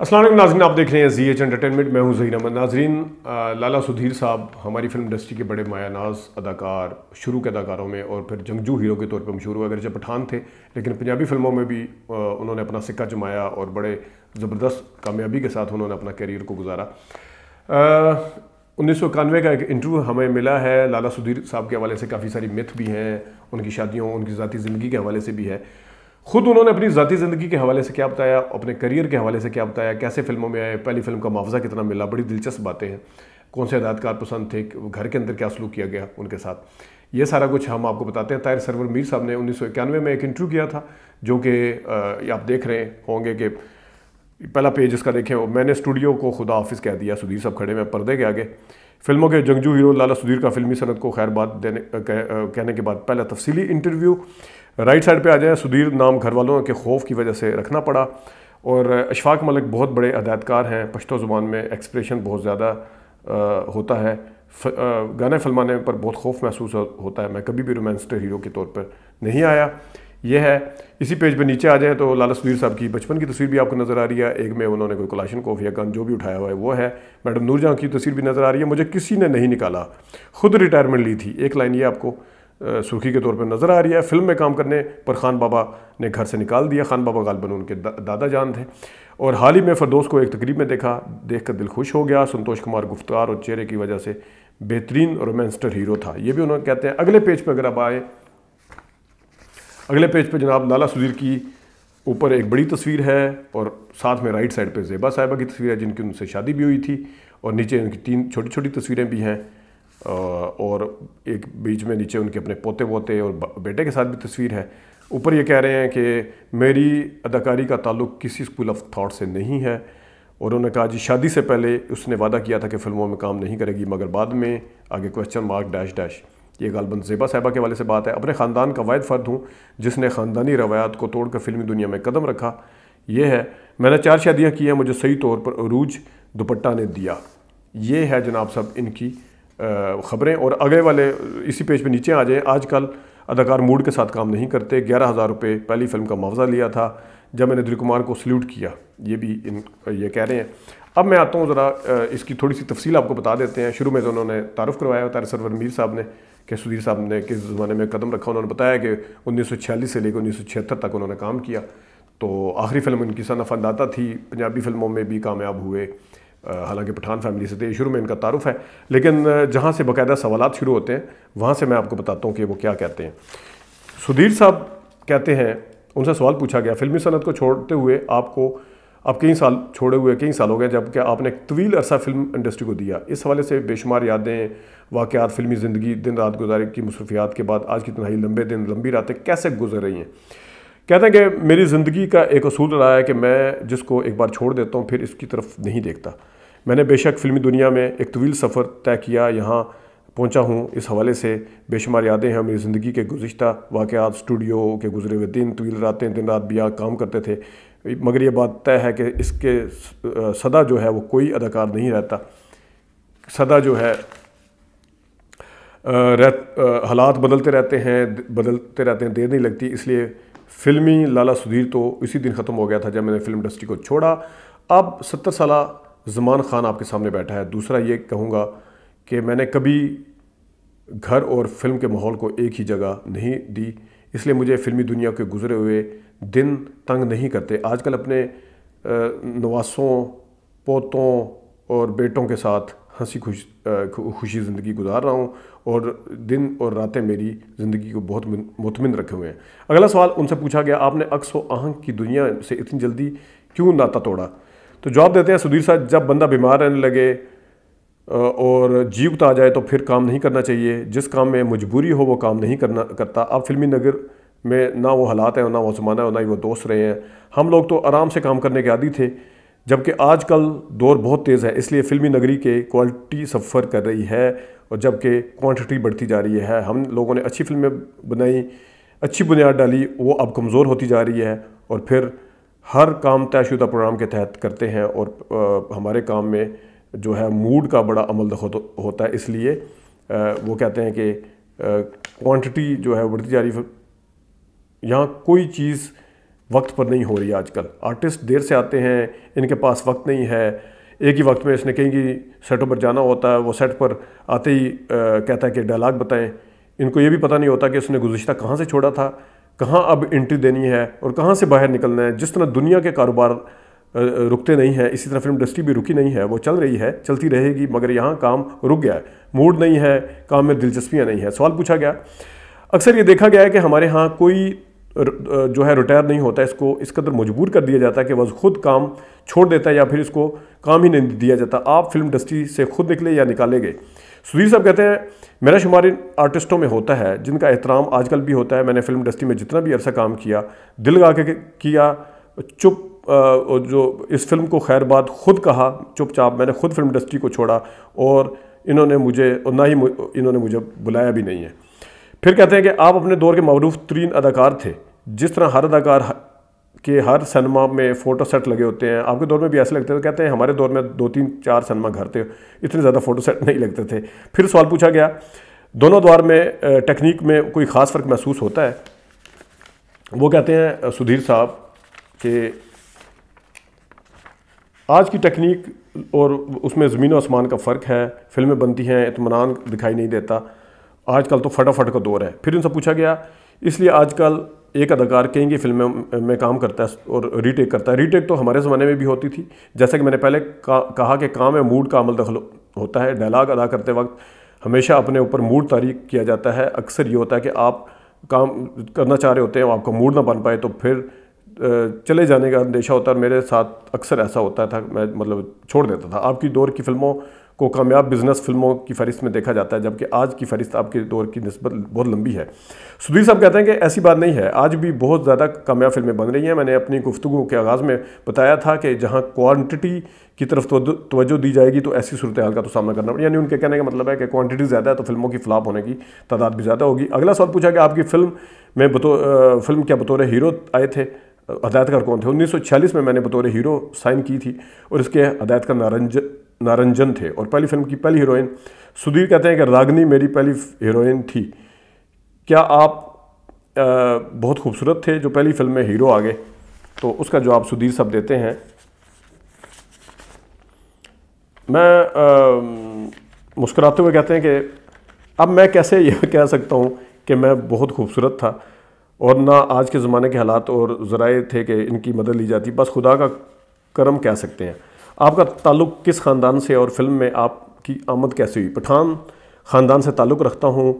असलम नाजरन आप देख रहे हैं जी एच एंटरटेनमेंट मैं हूँ जहीन अहमद नाजरीन लाला सुधीर साहब हमारी फिल्म इंडस्ट्री के बड़े मायानाज अदाकार शुरू के अदाकारों में और फिर जंगजू हीरो के तौर पर मशहूर हुए जब पठान थे लेकिन पंजाबी फिल्मों में भी उन्होंने अपना सिक्का जमाया और बड़े ज़बरदस्त कामयाबी के साथ उन्होंने अपना करियर को गुजारा उन्नीस सौ इक्यानवे का एक इंटरव्यू हमें मिला है लाला सुधीर साहब के हवाले से काफ़ी सारी मिथ भी हैं उनकी शादियों उनकी ज़ाती ज़िंदगी के हवाले से भी है खुद उन्होंने अपनी ज़ाती ज़िंदगी के हवाले से क्या बताया अपने करियर के हवाले से क्या बताया कैसे फिल्मों में आए पहली फिल्म का मुआवजा कितना मिला बड़ी दिलचस्प बातें हैं कौन से हदायतकार पसंद थे घर के अंदर क्या सलूक किया गया उनके साथ ये सारा कुछ हम आपको बताते हैं ताहिर सरवर मीर साहब ने उन्नीस में एक इंटरव्यू किया था जो कि आप देख रहे होंगे कि पहला पेज इसका देखें मैंने स्टूडियो को खुदा ऑफिस कह दिया सुधीर साहब खड़े में पर्दे के आगे फिल्मों के जंगजू हीरो लाला सुधीर का फिल्मी सनत को खैर बात देने कहने के बाद पहला तफसीली इंटरव्यू राइट साइड पे आ जाए सुधीर नाम घर वालों के खौफ की वजह से रखना पड़ा और अशफाक मलिक बहुत बड़े अदायदकार हैं पश्तो ज़ुबान में एक्सप्रेशन बहुत ज़्यादा होता है गाने फिल्माने पर बहुत खौफ महसूस होता है मैं कभी भी रोमांसटर हीरो के तौर पर नहीं आया यह है इसी पेज पे नीचे आ जाएँ तो लाला सुधीर साहब की बचपन की तस्वीर भी आपको नज़र आ रही है एक में उन्होंने कोई कलाशन कोफ या गन जो भी उठाया हुआ है वो है मैडम नूरजहाँ की तस्वीर भी नज़र आ रही है मुझे किसी ने नहीं निकाला खुद रिटायरमेंट ली थी एक लाइन ये आपको सुर्खी के तौर पर नज़र आ रही है फिल्म में काम करने पर खान बाबा ने घर से निकाल दिया खान बाबा गालबन उनके दा, दादा जान थे और हाल ही में फरदोस को एक तकरीब में देखा देख कर दिल खुश हो गया संतोष कुमार गुफ्तार और चेहरे की वजह से बेहतरीन रोमांसटर हीरो था ये भी उन्होंने कहते हैं अगले पेज पर अगर आप आए अगले पेज पर जनाब लाला सुधीर की ऊपर एक बड़ी तस्वीर है और साथ में राइट साइड पर जेबा साहिबा की तस्वीर है जिनकी उनसे शादी भी हुई थी और नीचे उनकी तीन छोटी छोटी तस्वीरें भी हैं और एक बीच में नीचे उनके अपने पोते वोते और बेटे के साथ भी तस्वीर है ऊपर ये कह रहे हैं कि मेरी अदाकारी का ताल्लुक किसी स्कूल ऑफ थाट से नहीं है और उन्होंने कहा जी शादी से पहले उसने वादा किया था कि फ़िल्मों में काम नहीं करेगी मगर बाद में आगे क्वेश्चन मार्क डैश डैश ये गालबन जेबा साहबा के वाले से बात है अपने ख़ानदान का वायद फ़र्द हूँ जिसने ख़ानदानी रवायात को तोड़कर फ़िल्मी दुनिया में कदम रखा ये है मैंने चार शादियाँ की हैं मुझे सही तौर पर अरूज दुपट्टा ने दिया ये है जनाब साहब इनकी ख़बरें और आगे वाले इसी पेज पे नीचे आ जाएँ आजकल अदाकार मूड के साथ काम नहीं करते ग्यारह हज़ार रुपये पहली फिल्म का मुआवजा लिया था जब मैंने दिल कुमार को सल्यूट किया ये भी इन ये कह रहे हैं अब मैं आता हूँ ज़रा इसकी थोड़ी सी तफसील आपको बता देते हैं शुरू में तो उन्होंने तारफ़ करवाया होता है सरवर मीर साहब ने कि सुधीर साहब ने किस ज़माने में कदम रखा उन्होंने बताया कि उन्नीस से लेकर उन्नीस तक उन्होंने काम किया तो आखिरी फिल्म उनकी सनफ अंदाता थी पंजाबी फिल्मों में भी कामयाब हुए हालांकि पठान फैमिली से थे तो शुरू में इनका तारुफ है लेकिन जहाँ से बाकायदा सवाल शुरू होते हैं वहाँ से मैं आपको बताता हूँ कि वो क्या कहते हैं सुधीर साहब कहते हैं उनसे सवाल पूछा गया फिल्मी सनत को छोड़ते हुए आपको अब कई साल छोड़े हुए कई साल हो गए जबकि आपने एक तवील अरसा फिल्म इंडस्ट्री को दिया इस हवाले से बेशुमार यादें वाक़ात फिल्मी ज़िंदगी दिन रात गुजारे की मसरूफियात के बाद आज की तनहाई लंबे दिन लंबी रातें कैसे गुजर रही हैं कहते हैं कि मेरी ज़िंदगी का एक असूल रहा है कि मैं जिसको एक बार छोड़ देता हूँ फिर इसकी तरफ नहीं देखता मैंने बेशक फिल्मी दुनिया में एक तवील सफ़र तय किया यहाँ पहुँचा हूँ इस हवाले से बेशुमार यादें हैं मेरी ज़िंदगी के गुज्त वाक़ात स्टूडियो के गुजरे हुए दिन तवील रातें दिन रात ब्याह काम करते थे मगर ये बात तय है कि इसके सदा जो है वो कोई अदाकार नहीं रहता सदा जो है रह हालात बदलते रहते हैं बदलते रहते हैं देर नहीं लगती इसलिए फ़िल्मी लाला सुधीर तो इसी दिन ख़त्म हो गया था जब मैंने फिल्म इंडस्ट्री को छोड़ा अब सत्तर साल जमान ख़ान आपके सामने बैठा है दूसरा ये कहूँगा कि मैंने कभी घर और फिल्म के माहौल को एक ही जगह नहीं दी इसलिए मुझे फिल्मी दुनिया के गुजरे हुए दिन तंग नहीं करते आजकल अपने नवासों पोतों और बेटों के साथ हंसी खुश खुशी ज़िंदगी गुजार रहा हूँ और दिन और रातें मेरी ज़िंदगी को बहुत मुतमिन रखे हुए हैं अगला सवाल उनसे पूछा गया आपने अक्स व आहंग की दुनिया से इतनी जल्दी क्यों नाता तोड़ा तो जवाब देते हैं सुधीर साहब जब बंदा बीमार रहने लगे और जीवत तो आ जाए तो फिर काम नहीं करना चाहिए जिस काम में मजबूरी हो वो काम नहीं करना करता अब फिल्मी नगर में ना वो हालात हैं ना वो ज़माना है ना ही वो दोस्त रहे हैं हम लोग तो आराम से काम करने के आदि थे जबकि आजकल दौर बहुत तेज़ है इसलिए फिल्मी नगरी के क्वालिटी सफ़र कर रही है और जबकि क्वांटिटी बढ़ती जा रही है हम लोगों ने अच्छी फिल्में बनाई अच्छी बुनियाद डाली वो अब कमज़ोर होती जा रही है और फिर हर काम तयशुदा प्रोग्राम के तहत करते हैं और हमारे काम में जो है मूड का बड़ा अमल होता है इसलिए वो कहते हैं कि क्वांटिटी जो है बढ़ती जा रही यहाँ कोई चीज़ वक्त पर नहीं हो रही आजकल आर्टिस्ट देर से आते हैं इनके पास वक्त नहीं है एक ही वक्त में इसने कहीं की सेटों पर जाना होता है वो सेट पर आते ही आ, कहता है कि डायलाग बताएं इनको ये भी पता नहीं होता कि उसने गुजशत कहाँ से छोड़ा था कहाँ अब एंट्री देनी है और कहाँ से बाहर निकलना है जिस तरह दुनिया के कारोबार रुकते नहीं हैं इसी तरह फिल्म इंडस्ट्री भी रुकी नहीं है वो चल रही है चलती रहेगी मगर यहाँ काम रुक गया है मूड नहीं है काम में दिलचस्पियाँ नहीं है सवाल पूछा गया अक्सर ये देखा गया है कि हमारे यहाँ कोई जो है रिटायर नहीं होता इसको इस कदर मजबूर कर दिया जाता है कि वह खुद काम छोड़ देता है या फिर इसको काम ही नहीं दिया जाता आप फिल्म इंडस्ट्री से खुद निकले या निकाले गए सुधीर साहब कहते हैं मेरा शुमार इन आर्टिस्टों में होता है जिनका एहतराम आजकल भी होता है मैंने फिल्म इंडस्ट्री में जितना भी अरसा काम किया दिल लगा के किया चुप जो इस फिल्म को खैर बात खुद कहा चुपचाप मैंने खुद फिल्म इंडस्ट्री को छोड़ा और इन्होंने मुझे और ना ही इन्होंने मुझे बुलाया भी नहीं है फिर कहते हैं कि आप अपने दौर के मरूफ तरीन अदाकार थे जिस तरह हर अदाकार कि हर सनमा में फ़ोटो सेट लगे होते हैं आपके दौर में भी ऐसे लगते थे कहते हैं हमारे दौर में दो तीन चार सनमा घर थे इतने ज़्यादा फ़ोटो सेट नहीं लगते थे फिर सवाल पूछा गया दोनों दौर में टेक्निक में कोई ख़ास फ़र्क महसूस होता है वो कहते हैं सुधीर साहब कि आज की टेक्निक और उसमें ज़मीन और आसमान का फ़र्क है फिल्में बनती हैं इतमान दिखाई नहीं देता आजकल तो फटाफट का दौर है फिर उनसे पूछा गया इसलिए आजकल एक अदाकार कहीं की फिल्में में काम करता है और रीटेक करता है रीटेक तो हमारे ज़माने में भी होती थी जैसा कि मैंने पहले का, कहा कि काम में मूड का अमल दखल होता है डायलाग अदा करते वक्त हमेशा अपने ऊपर मूड तारीख किया जाता है अक्सर ये होता है कि आप काम करना चाह रहे होते हैं आपका मूड ना बन पाए तो फिर चले जाने का अंदेशा होता है मेरे साथ अक्सर ऐसा होता था मैं मतलब छोड़ देता था आपकी दौर की फिल्मों को कामयाब बिजनेस फिल्मों की फहरिस्त में देखा जाता है जबकि आज की फहरिस्त आपके दौर की नस्बत बहुत लंबी है सुधीर साहब कहते हैं कि ऐसी बात नहीं है आज भी बहुत ज़्यादा कामयाब फिल्में बन रही हैं मैंने अपनी गुफ्तु के आगाज़ में बताया था कि जहाँ क्वान्टिटी की तरफ तोज्जो दी जाएगी तो ऐसी सूरत हाल का तो सामना करना यानी उनके कहने का मतलब है कि क्वान्टिटी ज़्यादा है तो फिल्मों की फ्लाप होने की तादाद भी ज़्यादा होगी अगला सवाल पूछा कि आपकी फिल्म में बतौर फिल्म क्या बतौर हीरो आए थे हदायतकार कौन थे 1946 में मैंने बतौर हीरो साइन की थी और इसके हदायतकार नारंज नारंजन थे और पहली फिल्म की पहली हीरोइन सुधीर कहते हैं कि रागनी मेरी पहली हीरोइन थी क्या आप आ, बहुत खूबसूरत थे जो पहली फिल्म में हीरो आ गए तो उसका जवाब सुधीर साहब देते हैं मैं मुस्कुराते हुए कहते हैं कि अब मैं कैसे यह कह सकता हूँ कि मैं बहुत खूबसूरत था और ना आज के ज़माने के हालात और ज़राए थे कि इनकी मदद ली जाती बस खुदा का करम कह सकते हैं आपका ताल्लुक किस ख़ानदान से और फिल्म में आपकी आमद कैसे हुई पठान ख़ानदान से ताल्लुक़ रखता हूँ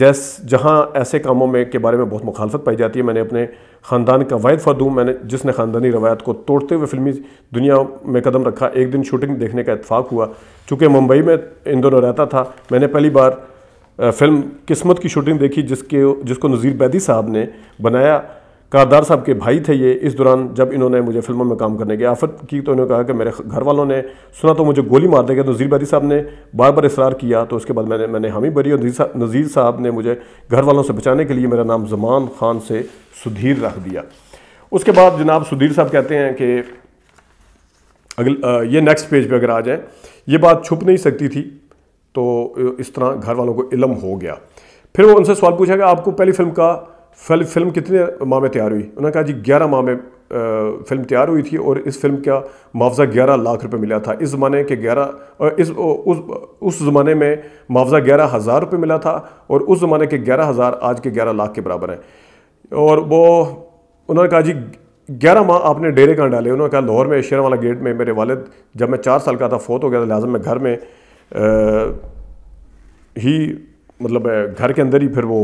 जैस जहाँ ऐसे कामों में के बारे में बहुत मुखालफत पाई जाती है मैंने अपने ख़ानदान का वायद फरदूम मैंने जिसने ख़ानदानी रवायत को तोड़ते हुए फिल्मी दुनिया में कदम रखा एक दिन शूटिंग देखने का इतफाक़ हुआ चूँकि मुंबई में इन दोनों रहता था मैंने पहली बार फिल्म किस्मत की शूटिंग देखी जिसके जिसको नज़ीर बैदी साहब ने बनाया कारदार साहब के भाई थे ये इस दौरान जब इन्होंने मुझे फिल्मों में काम करने की आफत की तो इन्होंने कहा कि मेरे घर वालों ने सुना तो मुझे गोली मार देगा तो नज़ीर बारी साहब ने बार बार इसरार किया तो उसके बाद मैंने मैंने हामी भरी और नज़ीर साहब ने मुझे घर वालों से बचाने के लिए मेरा नाम जमान खान से सुधीर रख दिया उसके बाद जनाब सुधीर साहब कहते हैं कि अगल ये नेक्स्ट पेज पर अगर आ जाए ये बात छुप नहीं सकती थी तो इस तरह घर वालों को इलम हो गया फिर वो उनसे सवाल पूछा कि आपको पहली फिल्म का फिल्म फिल्म कितने माह में तैयार हुई उन्होंने कहा जी ग्यारह माह में फिल्म तैयार हुई थी और इस फिल्म का मुआवजा ग्यारह लाख रुपए मिला था इस ज़माने के ग्यारह इस उस उस ज़माने में मुआवजा ग्यारह हज़ार रुपये मिला था और उस ज़माने के ग्यारह हज़ार आज के ग्यारह लाख के बराबर हैं और वो उन्होंने कहा जी ग्यारह माह आपने डेरे कहाँ डाले उन्होंने कहा लाहौर में शेरा वाला गेट में मेरे वालद जब मैं चार साल का था फोत हो गया था लिहाजा मैं घर में आ, ही मतलब घर के अंदर ही फिर वो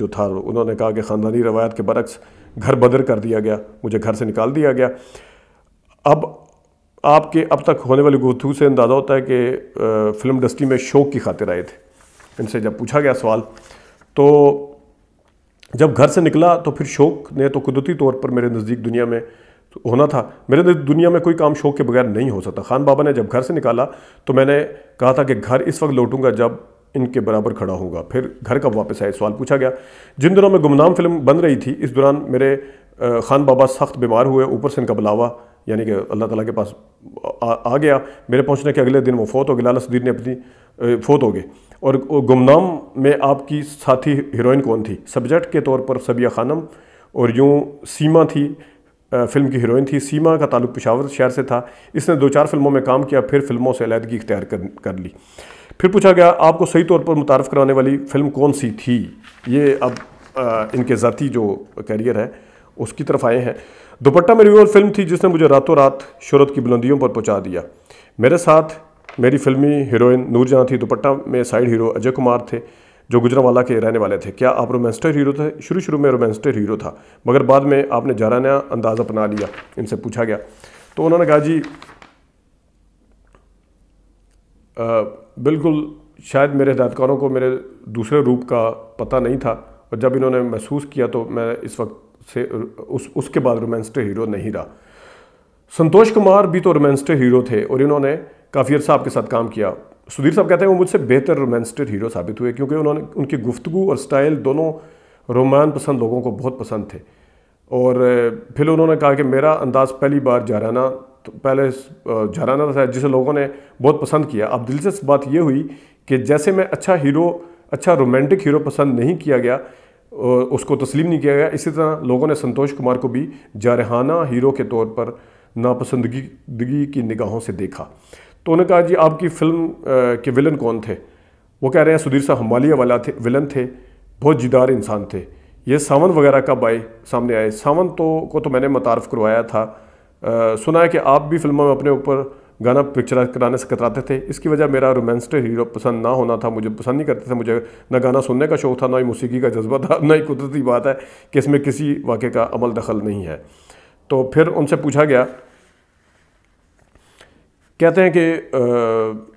जो था उन्होंने कहा कि ख़ानदानी रवायत के बरक्स घर बदर कर दिया गया मुझे घर से निकाल दिया गया अब आपके अब तक होने वाली गुफ्तु से अंदाज़ा होता है कि फ़िल्म इंडस्ट्री में शौक की खातिर आए थे इनसे जब पूछा गया सवाल तो जब घर से निकला तो फिर शौक ने तो कुदरती तौर पर मेरे नज़दीक दुनिया में तो होना था मेरे नज़दीक दुनिया में कोई काम शौक के बगैर नहीं हो सकता खान बाबा ने जब घर से निकाला तो मैंने कहा था कि घर इस वक्त लौटूंगा जब इनके बराबर खड़ा होगा फिर घर कब वापस आए सवाल पूछा गया जिन दिनों में गुमनाम फिल्म बन रही थी इस दौरान मेरे खान बाबा सख्त बीमार हुए ऊपर से इनका बुलावा यानी कि अल्लाह ताला के पास आ, आ गया मेरे पहुंचने के अगले दिन वो फोत हो गए लाला सदीर ने अपनी फोत हो गए और गुमनाम में आपकी साथी हीरोइन कौन थी सब्जेक्ट के तौर पर सबिया खानम और यूँ सीमा थी फिल्म की हीरोइन थी सीमा का ताल्लुक पिशावर शहर से था इसने दो चार फिल्मों में काम किया फिर फिल्मों से अलीहदगी इख्तियार कर, कर ली फिर पूछा गया आपको सही तौर पर मुतारफ़ कराने वाली फ़िल्म कौन सी थी ये अब आ, इनके ज़ाती जो कैरियर है उसकी तरफ आए हैं दोपट्टा मेरी वो फिल्म थी जिसने मुझे रातों रात शहरत की बुलंदियों पर पहुँचा दिया मेरे साथ मेरी फिल्मी हीरोइन नूरजहाँ थी दोपट्टा में साइड हीरो अजय कुमार थे जो गुजरावाला के रहने वाले थे क्या आप रोमांस्टर हीरो थे शुरू शुरू में रोमांस्टर हीरो था मगर बाद में आपने जाराना अंदाज़ अपना लिया इनसे पूछा गया तो उन्होंने कहा जी बिल्कुल शायद मेरे हिदायतकारों को मेरे दूसरे रूप का पता नहीं था और जब इन्होंने महसूस किया तो मैं इस वक्त से उस उसके बाद रोमांस्टे हीरो नहीं रहा संतोष कुमार भी तो रोमांसटर हीरो थे और इन्होंने काफ़ी अर्सा आपके साथ काम किया सुधीर साहब कहते हैं वो मुझसे बेहतर रोमांस्टेड हीरो साबित हुए क्योंकि उन्होंने उनकी गुफ्तु और स्टाइल दोनों रोमान पसंद लोगों को बहुत पसंद थे और फिर उन्होंने कहा कि मेरा अंदाज़ पहली बार जाराना तो पहले झराना था जिसे लोगों ने बहुत पसंद किया अब दिलचस्प बात यह हुई कि जैसे मैं अच्छा हीरो अच्छा रोमांटिक हीरो पसंद नहीं किया गया उसको तस्लीम नहीं किया गया इसी तरह लोगों ने संतोष कुमार को भी जारहाना हीरो के तौर पर नापसंदगी की निगाहों से देखा तो उन्होंने कहा जी आपकी फिल्म के विलन कौन थे वो कह रहे हैं सुधीर साहब हमालिया वाला थे विलन थे बहुत जिदार इंसान थे ये सावन वगैरह कब आए सामने आए सावन तो को तो मैंने मुतारफ़ करवाया था सुना है कि आप भी फिल्मों में अपने ऊपर गाना पिक्चर कराने से कतराते थे इसकी वजह मेरा रोमांस्टर हीरो पसंद ना होना था मुझे पसंद नहीं करते थे मुझे ना गाना सुनने का शौक़ था ना ही मौसीकी का जज्बा था ना ही कुदरती बात है कि इसमें किसी वाक़े का अमल दखल नहीं है तो फिर उनसे पूछा गया कहते हैं कि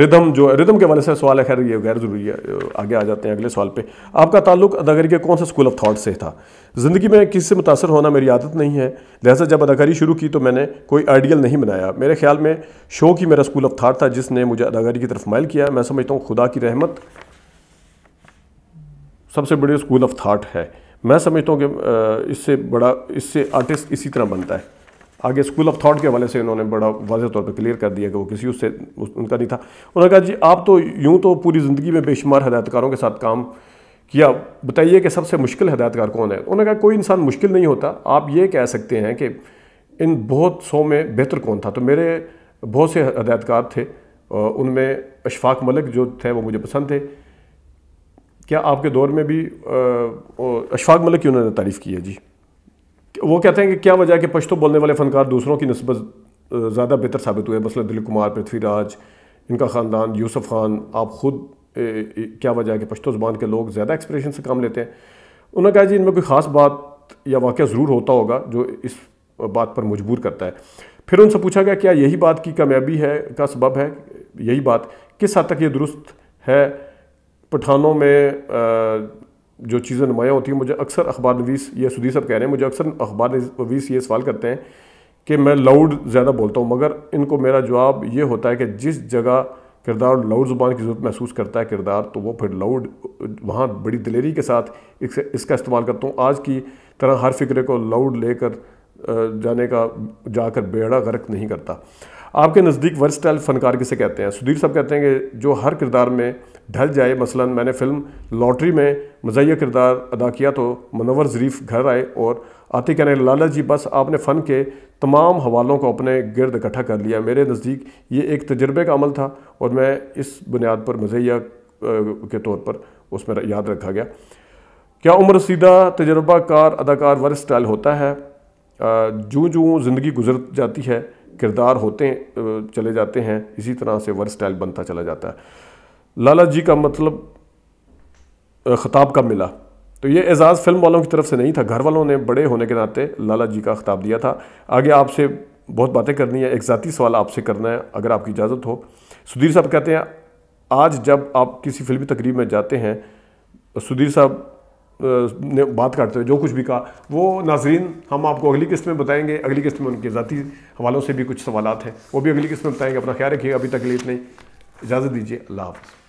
रिदम जो है रिदम के वाले से सवाल है खैर ये गैर ज़रूरी है आगे आ जाते हैं अगले सवाल पे आपका ताल्लुक अदाकारी के कौन सा स्कूल ऑफ थाट से था ज़िंदगी में किसी से मुतासर होना मेरी आदत नहीं है लिहाजा जब अदाकारी शुरू की तो मैंने कोई आइडियल नहीं बनाया मेरे ख्याल में शो की मेरा स्कूल ऑफ थाट था जिसने मुझे अदाकारी की तरफ मायल किया मैं समझता हूँ खुदा की रहमत सबसे बड़े स्कूल ऑफ थाट है मैं समझता हूँ कि इससे बड़ा इससे आर्टिस्ट इसी तरह बनता है आगे स्कूल ऑफ थॉट के हवाले से इन्होंने बड़ा वाजह तौर पर क्लियर कर दिया कि वो किसी उससे उनका नहीं था उन्होंने कहा जी आप तो यूँ तो पूरी ज़िंदगी में बेशुमार हदायतकारों के साथ काम किया बताइए कि सबसे मुश्किल हदायतकार कौन है उन्होंने कहा कोई इंसान मुश्किल नहीं होता आप ये कह सकते हैं कि इन बहुत सौ में बेहतर कौन था तो मेरे बहुत से हदायतकार थे उनमें अशफाक मलिक जो थे वो मुझे पसंद थे क्या आपके दौर में भी अशफाक मलिक की उन्होंने तारीफ़ की है जी वो कहते हैं कि क्या वजह है कि पश्तो बोलने वाले फ़नकार दूसरों की नस्बत ज़्यादा बेहतर साबित हुए मसला दिलीप कुमार पृथ्वीराज इनका ख़ानदान यूसुफ खान आप खुद क्या वजह है कि पश्तो ज़बान के लोग ज़्यादा एक्सप्रेशन से काम लेते हैं उन्होंने कहा जी इनमें कोई ख़ास बात या वाक़ ज़रूर होता होगा जो इस बात पर मजबूर करता है फिर उनसे पूछा गया क्या यही बात की कामयाबी है का सबब है यही बात किस हद तक ये दुरुस्त है पठानों में आ, जो चीज़ें नुमायाँ होती हैं मुझे अक्सर अखबार नवीस ये सुधीर साहब कह रहे हैं मुझे अक्सर अखबार नवीस ये सवाल करते हैं कि मैं लाउड ज़्यादा बोलता हूँ मगर इनको मेरा जवाब ये होता है कि जिस जगह किरदार लाउड ज़ुबान की ज़रूरत महसूस करता है किरदार तो वो फिर लाउड वहाँ बड़ी दिलेरी के साथ इसका इस्तेमाल करता हूँ आज की तरह हर फिक्रे को लाउड लेकर जाने का जाकर बेड़ा गर्क नहीं करता आपके नज़दीक वर्स्टाइल फ़नकार किसे कहते हैं सुधीर साहब कहते हैं कि जो हर किरदार में ढल जाए मसलन मैंने फ़िल्म लॉटरी में मजा किरदार अदा किया तो मनोवर ज़रीफ़ घर आए और आते कहने लाला जी बस आपने फ़न के तमाम हवालों को अपने गिरद इकट्ठा कर लिया मेरे नज़दीक ये एक तजर्बे का अमल था और मैं इस बुनियाद पर मज़ैया के तौर पर उसमें याद रखा गया क्या उम्र सीधा तजर्बाकार अदाकार वर्क स्टाइल होता है जूँ जूँ ज़िंदगी गुजर जाती है किरदार होते चले जाते हैं इसी तरह से वर स्टाइल बनता चला जाता है लाला जी का मतलब ख़ताब कब मिला तो ये एजाज़ फिल्म वालों की तरफ से नहीं था घर वालों ने बड़े होने के नाते लाला जी का खिताब दिया था आगे आपसे बहुत बातें करनी है एक ज़ाती सवाल आपसे करना है अगर आपकी इजाज़त हो सुधीर साहब कहते हैं आज जब आप किसी फिल्मी तकरीब में जाते हैं सुधीर साहब ने बात करते हुए जो कुछ भी कहा वो नाजरीन हम आपको अगली किस्त में बताएंगे अगली किस्त में उनके ज़ाती हवालों से भी कुछ सवाल हैं वो भी अगली किस्त में बताएंगे अपना ख्याल रखिएगा अभी तकलीफ नहीं इजाज़त दीजिए अल्लाह हाफ़